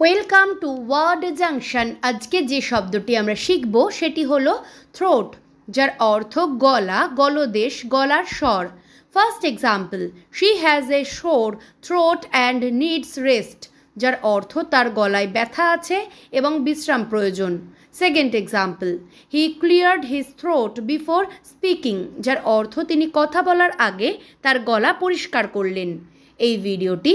welcome to word junction আজকে যে শব্দটি আমরা শিখব সেটি হলো থ্রোট যার অর্থ গলা গলদেশ গলার স্বর first example she has a sore throat and needs rest যার অর্থ তার গলায় ব্যথা আছে এবং বিশ্রাম প্রয়োজন second example he cleared his throat before speaking যার অর্থ তিনি কথা বলার আগে তার গলা পরিষ্কার করলেন এই ভিডিওটি